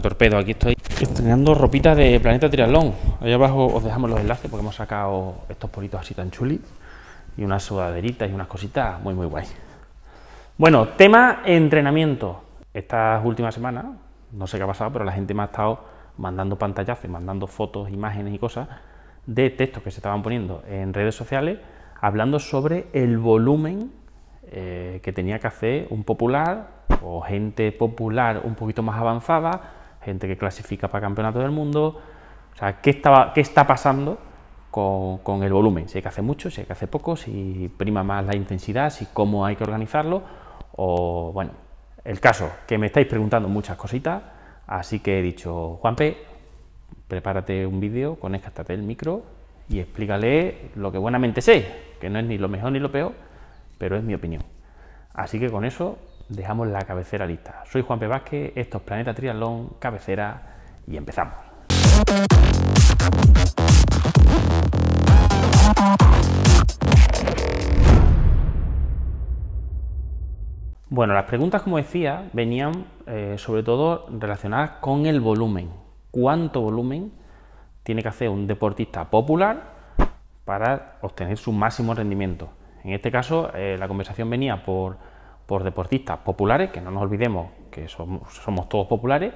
Torpedo, aquí estoy estrenando ropita de Planeta Triatlón. Ahí abajo os dejamos los enlaces porque hemos sacado estos politos así tan chulis. Y unas sudaderitas y unas cositas muy, muy guay. Bueno, tema entrenamiento. Estas últimas semanas, no sé qué ha pasado, pero la gente me ha estado mandando pantallazos, mandando fotos, imágenes y cosas de textos que se estaban poniendo en redes sociales hablando sobre el volumen eh, que tenía que hacer un popular o gente popular un poquito más avanzada gente que clasifica para campeonato del mundo. O sea, ¿qué, estaba, qué está pasando con, el volumen? Si hay que hacer mucho, si hay que hacer poco, si prima más la intensidad, si cómo hay que organizarlo. O, bueno, el caso, que me estáis preguntando muchas cositas, así que he dicho, Juanpe, prepárate un vídeo, conéctate el micro y explícale lo que buenamente sé, que no es ni lo mejor ni lo peor, pero es mi opinión. Así que con eso dejamos la cabecera lista. Soy Juan P. Vázquez, esto es Planeta Triatlón, cabecera y empezamos. Bueno, las preguntas, como decía, venían eh, sobre todo relacionadas con el volumen. ¿Cuánto volumen tiene que hacer un deportista popular para obtener su máximo rendimiento? En este caso, eh, la conversación venía por por deportistas populares, que no nos olvidemos que somos, todos populares,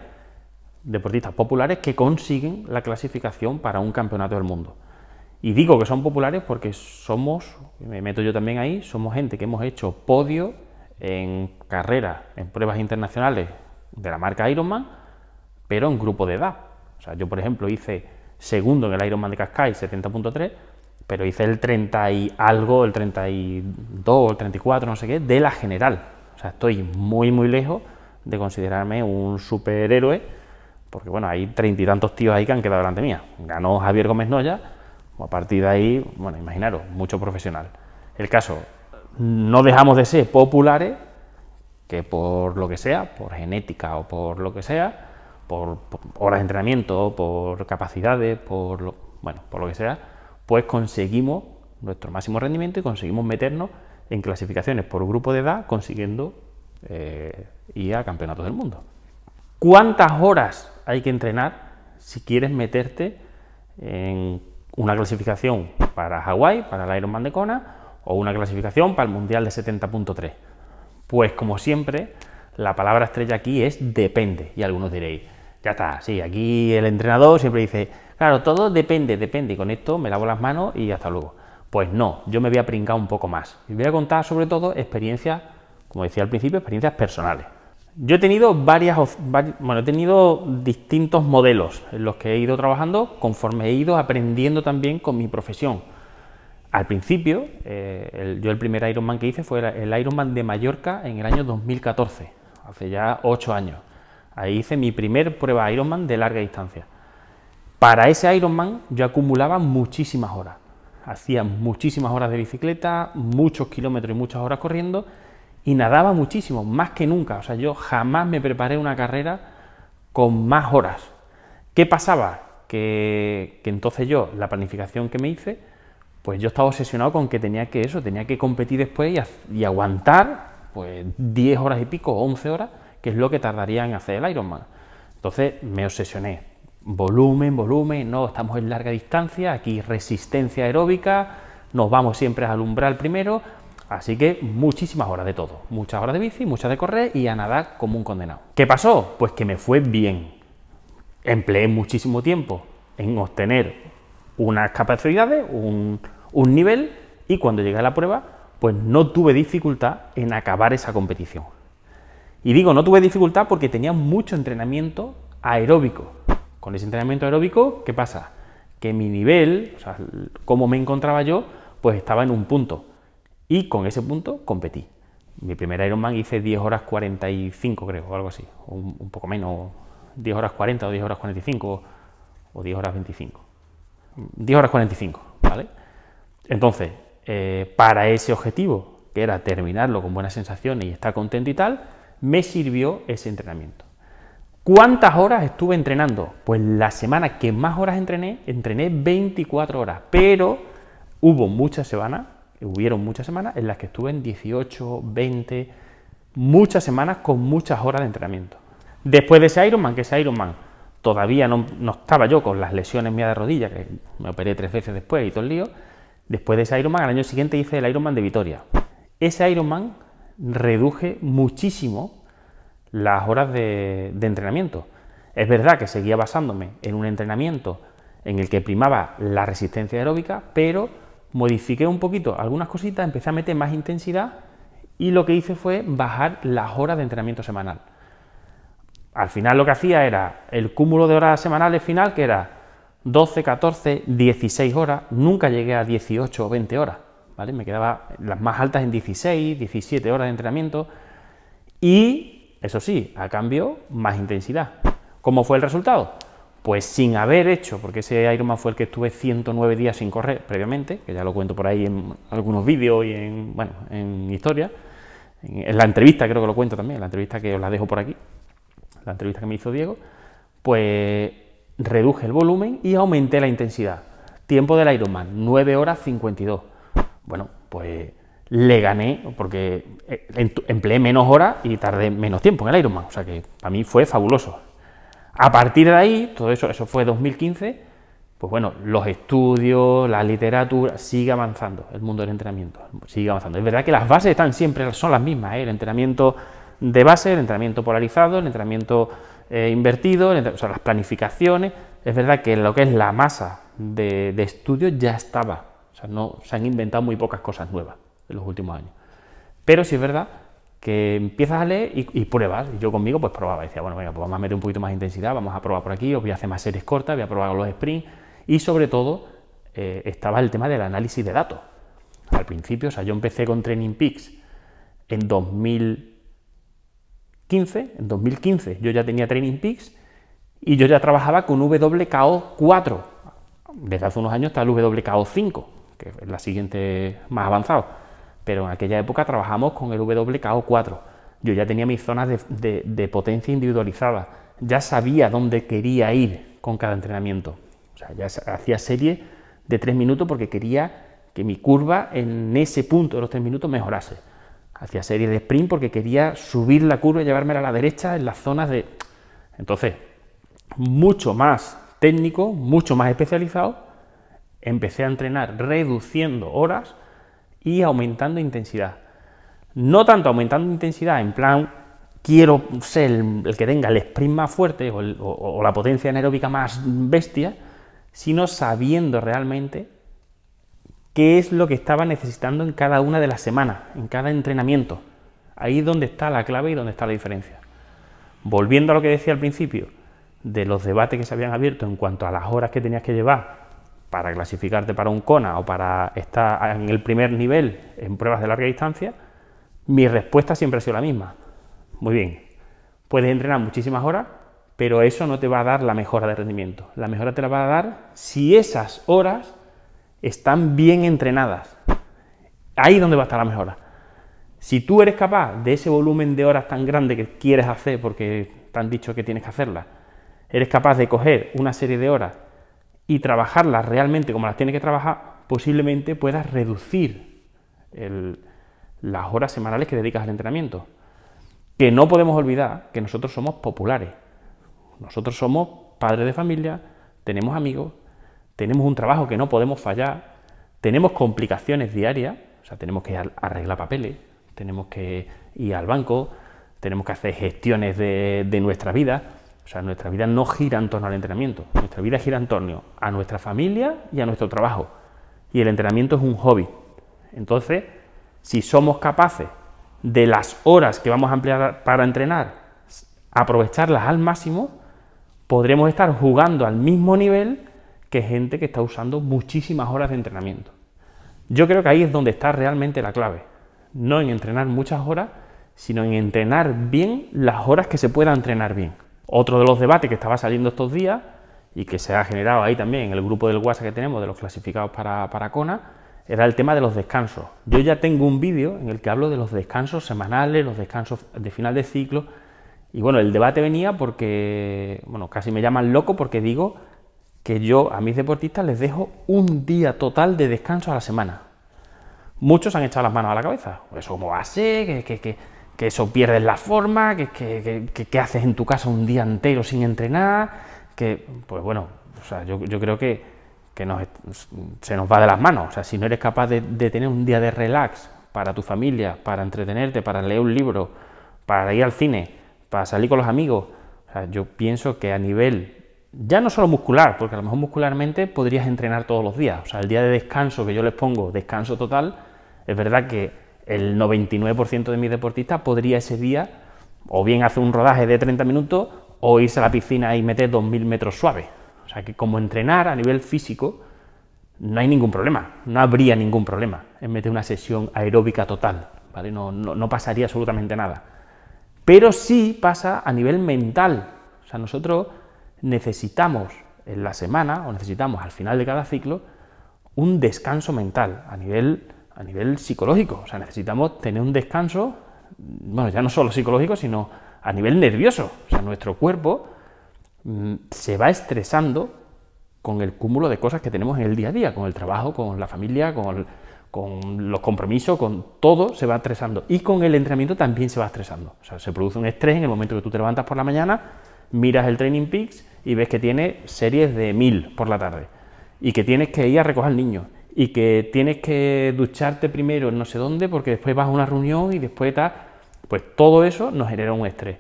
deportistas populares que consiguen la clasificación para un campeonato del mundo. Y digo que son populares porque somos, me meto yo también ahí, somos gente que hemos hecho podio en carreras, en pruebas internacionales de la marca Ironman, pero en grupo de edad. O sea, yo por ejemplo hice segundo en el Ironman de Cascais 70.3 pero hice el 30 y algo, el 32, el 34, no sé qué, de la general. O sea, estoy muy, muy lejos de considerarme un superhéroe, porque bueno, hay treinta y tantos tíos ahí que han quedado delante mía. Ganó Javier Gómez Noya, pues, a partir de ahí, bueno, imaginaros, mucho profesional. El caso, no dejamos de ser populares, que por lo que sea, por genética o por lo que sea, por, por horas de entrenamiento, por capacidades, por lo, bueno, por lo que sea, pues conseguimos nuestro máximo rendimiento y conseguimos meternos en clasificaciones por grupo de edad, consiguiendo eh, ir a campeonatos del mundo. ¿Cuántas horas hay que entrenar si quieres meterte en una clasificación para Hawái, para el Ironman de Kona, o una clasificación para el Mundial de 70.3? Pues como siempre, la palabra estrella aquí es depende. Y algunos diréis, ya está, sí, aquí el entrenador siempre dice, Claro, todo depende, depende. Con esto me lavo las manos y hasta luego. Pues no, yo me voy a pringar un poco más. Y voy a contar sobre todo experiencias, como decía al principio, experiencias personales. Yo he tenido varias, bueno, he tenido distintos modelos en los que he ido trabajando conforme he ido aprendiendo también con mi profesión. Al principio, eh, yo el primer Ironman que hice fue el Ironman de Mallorca en el año 2014, hace ya 8 años. Ahí hice mi primer prueba Ironman de larga distancia. Para ese Ironman yo acumulaba muchísimas horas. Hacía muchísimas horas de bicicleta, muchos kilómetros y muchas horas corriendo y nadaba muchísimo, más que nunca. O sea, yo jamás me preparé una carrera con más horas. ¿Qué pasaba? Que, entonces yo, la planificación que me hice, pues yo estaba obsesionado con que tenía que eso, tenía que competir después y, aguantar pues 10 horas y pico, 11 horas, que es lo que tardaría en hacer el Ironman. Entonces me obsesioné, volumen, volumen, no, estamos en larga distancia, aquí resistencia aeróbica, nos vamos siempre al umbral primero, así que muchísimas horas de todo, muchas horas de bici, muchas de correr y a nadar como un condenado. ¿Qué pasó? Pues que me fue bien, empleé muchísimo tiempo en obtener unas capacidades, un, un nivel y cuando llegué a la prueba, pues no tuve dificultad en acabar esa competición. Y digo, no tuve dificultad porque tenía mucho entrenamiento aeróbico, con ese entrenamiento aeróbico, ¿qué pasa? Que mi nivel, o sea, cómo me encontraba yo, pues estaba en un punto. Y con ese punto competí. Mi primer Ironman hice 10 horas 45, creo, o algo así, un, poco menos, 10 horas 40 o 10 horas 45 o, 10 horas 25. 10 horas 45, ¿vale? Entonces, eh, para ese objetivo, que era terminarlo con buenas sensaciones y estar contento y tal, me sirvió ese entrenamiento. ¿Cuántas horas estuve entrenando? Pues la semana que más horas entrené, entrené 24 horas, pero hubo muchas semanas, hubieron muchas semanas en las que estuve en 18, 20, muchas semanas con muchas horas de entrenamiento. Después de ese Ironman, que ese Ironman todavía no, no estaba yo con las lesiones mías de rodilla, que me operé tres veces después y todo el lío, después de ese Ironman, al año siguiente hice el Ironman de Vitoria. Ese Ironman reduje muchísimo las horas de, entrenamiento. Es verdad que seguía basándome en un entrenamiento en el que primaba la resistencia aeróbica, pero modifiqué un poquito algunas cositas, empecé a meter más intensidad y lo que hice fue bajar las horas de entrenamiento semanal. Al final lo que hacía era el cúmulo de horas semanales final, que era 12, 14, 16 horas, nunca llegué a 18 o 20 horas, ¿vale? Me quedaba las más altas en 16, 17 horas de entrenamiento y eso sí, a cambio, más intensidad. ¿Cómo fue el resultado? Pues sin haber hecho, porque ese Ironman fue el que estuve 109 días sin correr previamente, que ya lo cuento por ahí en algunos vídeos y en, bueno, en historia, en la entrevista creo que lo cuento también, la entrevista que os la dejo por aquí, la entrevista que me hizo Diego, pues reduje el volumen y aumenté la intensidad. Tiempo del Ironman, 9 horas 52. Bueno, pues le gané porque eh, empleé menos horas y tardé menos tiempo en el Ironman. O sea que para mí fue fabuloso. A partir de ahí, todo eso, eso fue 2015, pues bueno, los estudios, la literatura, sigue avanzando, el mundo del entrenamiento, sigue avanzando. Es verdad que las bases están siempre, son las mismas, ¿eh? el entrenamiento de base, el entrenamiento polarizado, el entrenamiento eh, invertido, las planificaciones. Es verdad que lo que es la masa de, de estudios ya estaba, o sea, no, se han inventado muy pocas cosas nuevas en los últimos años. Pero sí es verdad que empiezas a leer y, pruebas. yo conmigo pues probaba. decía, bueno, venga, pues vamos a meter un poquito más de intensidad, vamos a probar por aquí, os voy a hacer más series cortas, voy a probar los sprints. Y sobre todo eh, estaba el tema del análisis de datos. Al principio, o sea, yo empecé con Training Peaks en 2015. En 2015 yo ya tenía Training Peaks y yo ya trabajaba con WKO 4. Desde hace unos años está el WKO 5, que es la siguiente más avanzado pero en aquella época trabajamos con el WKO4. Yo ya tenía mis zonas de, potencia individualizada, ya sabía dónde quería ir con cada entrenamiento. O sea, ya hacía serie de tres minutos porque quería que mi curva en ese punto de los tres minutos mejorase. Hacía serie de sprint porque quería subir la curva y llevármela a la derecha en las zonas de... Entonces, mucho más técnico, mucho más especializado, empecé a entrenar reduciendo horas y aumentando intensidad. No tanto aumentando intensidad en plan quiero ser el, que tenga el sprint más fuerte o, o la potencia anaeróbica más bestia, sino sabiendo realmente qué es lo que estaba necesitando en cada una de las semanas, en cada entrenamiento. Ahí es donde está la clave y donde está la diferencia. Volviendo a lo que decía al principio, de los debates que se habían abierto en cuanto a las horas que tenías que llevar para clasificarte para un CONA o para estar en el primer nivel en pruebas de larga distancia, mi respuesta siempre ha sido la misma. Muy bien, puedes entrenar muchísimas horas, pero eso no te va a dar la mejora de rendimiento. La mejora te la va a dar si esas horas están bien entrenadas. Ahí es donde va a estar la mejora. Si tú eres capaz de ese volumen de horas tan grande que quieres hacer porque te han dicho que tienes que hacerlas, eres capaz de coger una serie de horas y trabajarlas realmente como las tiene que trabajar, posiblemente puedas reducir las horas semanales que dedicas al entrenamiento. Que no podemos olvidar que nosotros somos populares. Nosotros somos padres de familia, tenemos amigos, tenemos un trabajo que no podemos fallar, tenemos complicaciones diarias, o sea, tenemos que arreglar papeles, tenemos que ir al banco, tenemos que hacer gestiones de nuestra vida. O sea, nuestra vida no gira en torno al entrenamiento, nuestra vida gira en torno a nuestra familia y a nuestro trabajo. Y el entrenamiento es un hobby. Entonces, si somos capaces de las horas que vamos a emplear para entrenar, aprovecharlas al máximo, podremos estar jugando al mismo nivel que gente que está usando muchísimas horas de entrenamiento. Yo creo que ahí es donde está realmente la clave. No en entrenar muchas horas, sino en entrenar bien las horas que se pueda entrenar bien. Otro de los debates que estaba saliendo estos días y que se ha generado ahí también en el grupo del WhatsApp que tenemos de los clasificados para, para Kona, era el tema de los descansos. Yo ya tengo un vídeo en el que hablo de los descansos semanales, los descansos de final de ciclo. Y bueno, el debate venía porque, bueno, casi me llaman loco porque digo que yo a mis deportistas les dejo un día total de descanso a la semana. Muchos han echado las manos a la cabeza. Eso como hace, que, que, que que eso pierdes la forma, que, haces en tu casa un día entero sin entrenar, que, pues bueno, yo, creo que, se nos va de las manos. O sea, si no eres capaz de, tener un día de relax para tu familia, para entretenerte, para leer un libro, para ir al cine, para salir con los amigos, yo pienso que a nivel ya no solo muscular, porque a lo mejor muscularmente podrías entrenar todos los días. O sea, el día de descanso que yo les pongo, descanso total, es verdad que el 99% de mis deportistas podría ese día o bien hacer un rodaje de 30 minutos o irse a la piscina y meter 2.000 metros suaves. O sea que como entrenar a nivel físico no hay ningún problema, no habría ningún problema en meter una sesión aeróbica total, ¿vale? No, no pasaría absolutamente nada. Pero sí pasa a nivel mental. O sea, nosotros necesitamos en la semana o necesitamos al final de cada ciclo un descanso mental a nivel a nivel psicológico. O sea, necesitamos tener un descanso, bueno, ya no solo psicológico, sino a nivel nervioso. O sea, nuestro cuerpo mm, se va estresando con el cúmulo de cosas que tenemos en el día a día, con el trabajo, con la familia, con, los compromisos, con todo se va estresando. Y con el entrenamiento también se va estresando. O sea, se produce un estrés en el momento que tú te levantas por la mañana, miras el Training Peaks y ves que tiene series de mil por la tarde y que tienes que ir a recoger al niño y que tienes que ducharte primero en no sé dónde porque después vas a una reunión y después tal, pues todo eso nos genera un estrés.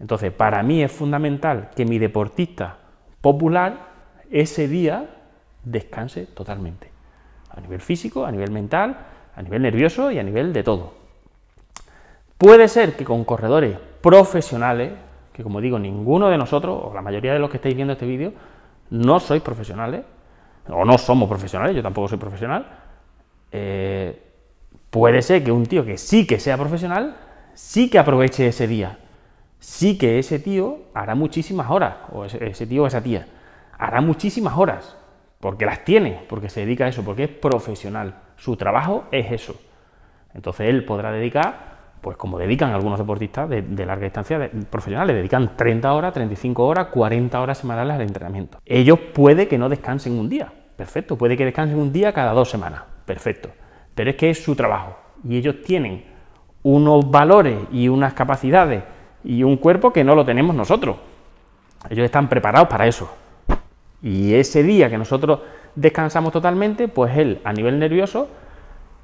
Entonces, para mí es fundamental que mi deportista popular ese día descanse totalmente. A nivel físico, a nivel mental, a nivel nervioso y a nivel de todo. Puede ser que con corredores profesionales, que como digo, ninguno de nosotros, o la mayoría de los que estáis viendo este vídeo, no sois profesionales, o no somos profesionales, yo tampoco soy profesional, eh, puede ser que un tío que sí que sea profesional, sí que aproveche ese día, sí que ese tío hará muchísimas horas, o ese, tío o esa tía, hará muchísimas horas, porque las tiene, porque se dedica a eso, porque es profesional, su trabajo es eso. Entonces él podrá dedicar, pues como dedican algunos deportistas de, larga distancia profesionales, dedican 30 horas, 35 horas, 40 horas semanales al entrenamiento. Ellos puede que no descansen un día, Perfecto, puede que descansen un día cada dos semanas. Perfecto. Pero es que es su trabajo. Y ellos tienen unos valores y unas capacidades y un cuerpo que no lo tenemos nosotros. Ellos están preparados para eso. Y ese día que nosotros descansamos totalmente, pues él a nivel nervioso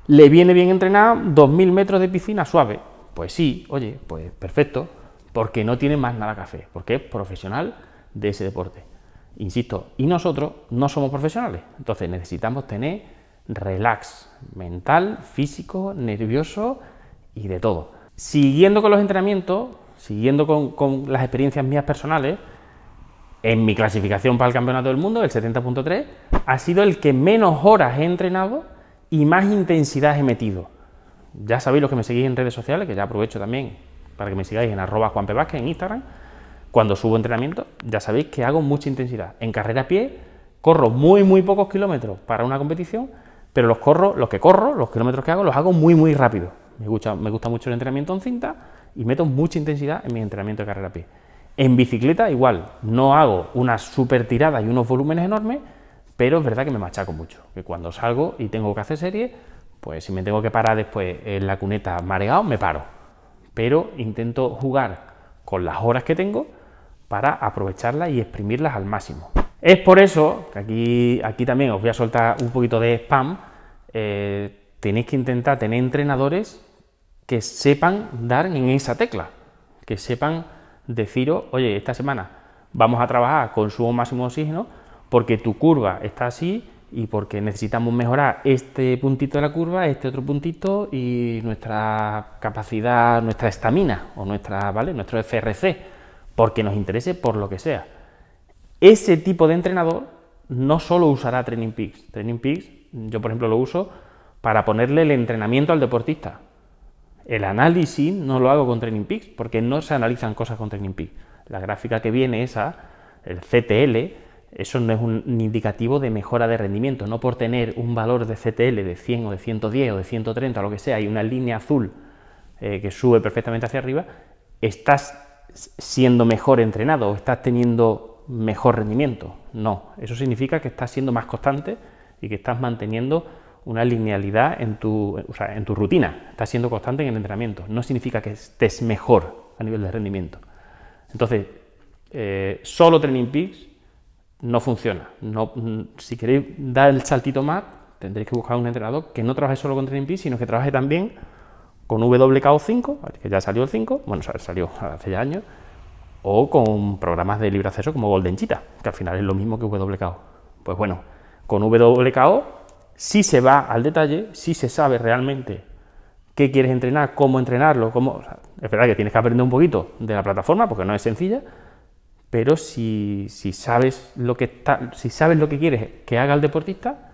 le viene bien entrenado 2.000 metros de piscina suave. Pues sí, oye, pues perfecto, porque no tiene más nada que hacer, porque es profesional de ese deporte. Insisto, y nosotros no somos profesionales, entonces necesitamos tener relax mental, físico, nervioso y de todo. Siguiendo con los entrenamientos, siguiendo con, las experiencias mías personales, en mi clasificación para el Campeonato del Mundo, el 70.3, ha sido el que menos horas he entrenado y más intensidad he metido. Ya sabéis los que me seguís en redes sociales, que ya aprovecho también para que me sigáis en arroba Juan en Instagram, cuando subo entrenamiento, ya sabéis que hago mucha intensidad. En carrera a pie, corro muy, muy pocos kilómetros para una competición, pero los corro, que corro, los kilómetros que hago, los hago muy, muy rápido. Me gusta, mucho el entrenamiento en cinta y meto mucha intensidad en mi entrenamiento de carrera a pie. En bicicleta, igual, no hago una super tiradas y unos volúmenes enormes, pero es verdad que me machaco mucho. Que cuando salgo y tengo que hacer serie, pues si me tengo que parar después en la cuneta mareado, me paro. Pero intento jugar con las horas que tengo para aprovecharlas y exprimirlas al máximo. Es por eso, que aquí, aquí también os voy a soltar un poquito de spam, eh, tenéis que intentar tener entrenadores que sepan dar en esa tecla, que sepan deciros, oye, esta semana vamos a trabajar con su máximo de oxígeno porque tu curva está así y porque necesitamos mejorar este puntito de la curva, este otro puntito y nuestra capacidad, nuestra estamina o nuestra, ¿vale? nuestro FRC porque nos interese por lo que sea. Ese tipo de entrenador no solo usará Training Peaks. Training Peaks, yo por ejemplo lo uso para ponerle el entrenamiento al deportista. El análisis no lo hago con Training Peaks porque no se analizan cosas con Training Peaks. La gráfica que viene esa, el CTL, eso no es un indicativo de mejora de rendimiento. No por tener un valor de CTL de 100 o de 110 o de 130 o lo que sea y una línea azul eh, que sube perfectamente hacia arriba, estás siendo mejor entrenado o estás teniendo mejor rendimiento. No, eso significa que estás siendo más constante y que estás manteniendo una linealidad en tu, en tu rutina, estás siendo constante en el entrenamiento. No significa que estés mejor a nivel de rendimiento. Entonces, eh, solo Training Peaks no funciona. No, si queréis dar el saltito más, tendréis que buscar un entrenador que no trabaje solo con Training Peaks, sino que trabaje también con WKO5, que ya salió el 5, bueno, salió hace ya años, o con programas de libre acceso como Golden Cheetah, que al final es lo mismo que WKO. Pues bueno, con WKO sí se va al detalle, si se sabe realmente qué quieres entrenar, cómo entrenarlo, cómo... es verdad que tienes que aprender un poquito de la plataforma porque no es sencilla, pero si, sabes, lo que está, si sabes lo que quieres que haga el deportista,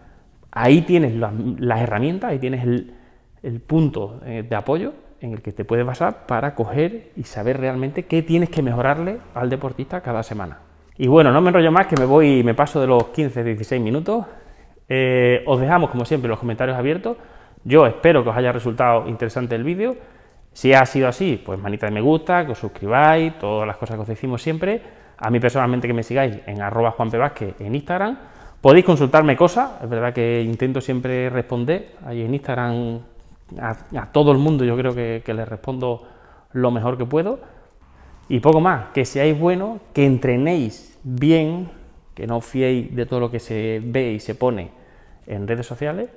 ahí tienes las herramientas, ahí tienes el, el punto eh, de apoyo en el que te puedes basar para coger y saber realmente qué tienes que mejorarle al deportista cada semana. Y bueno, no me enrollo más, que me voy y me paso de los 15-16 minutos. Eh, os dejamos, como siempre, los comentarios abiertos. Yo espero que os haya resultado interesante el vídeo. Si ha sido así, pues manita de me gusta, que os suscribáis, todas las cosas que os decimos siempre. A mí personalmente que me sigáis en arroba en Instagram. Podéis consultarme cosas, es verdad que intento siempre responder ahí en Instagram a, todo el mundo yo creo que, le les respondo lo mejor que puedo. Y poco más, que seáis buenos, que entrenéis bien, que no os fiéis de todo lo que se ve y se pone en redes sociales.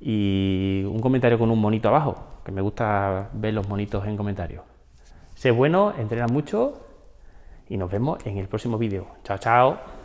Y un comentario con un monito abajo, que me gusta ver los monitos en comentarios. Sé bueno, entrena mucho y nos vemos en el próximo vídeo. Chao, chao.